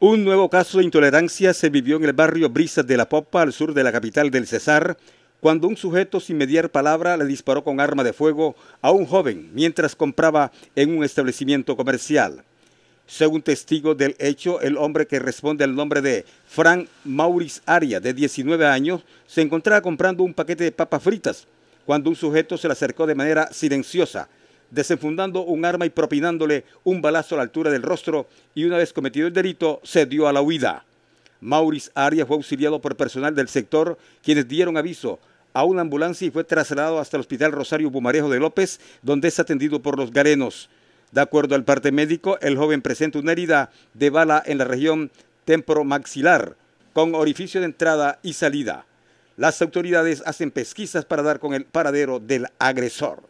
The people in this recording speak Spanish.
Un nuevo caso de intolerancia se vivió en el barrio Brisas de la Popa, al sur de la capital del Cesar, cuando un sujeto sin mediar palabra le disparó con arma de fuego a un joven mientras compraba en un establecimiento comercial. Según testigo del hecho, el hombre que responde al nombre de Frank Maurice Aria, de 19 años, se encontraba comprando un paquete de papas fritas cuando un sujeto se le acercó de manera silenciosa, desenfundando un arma y propinándole un balazo a la altura del rostro y una vez cometido el delito se dio a la huida. Maurice Arias fue auxiliado por personal del sector quienes dieron aviso a una ambulancia y fue trasladado hasta el Hospital Rosario Bumarejo de López, donde es atendido por los garenos. De acuerdo al parte médico, el joven presenta una herida de bala en la región temporomaxilar, con orificio de entrada y salida. Las autoridades hacen pesquisas para dar con el paradero del agresor.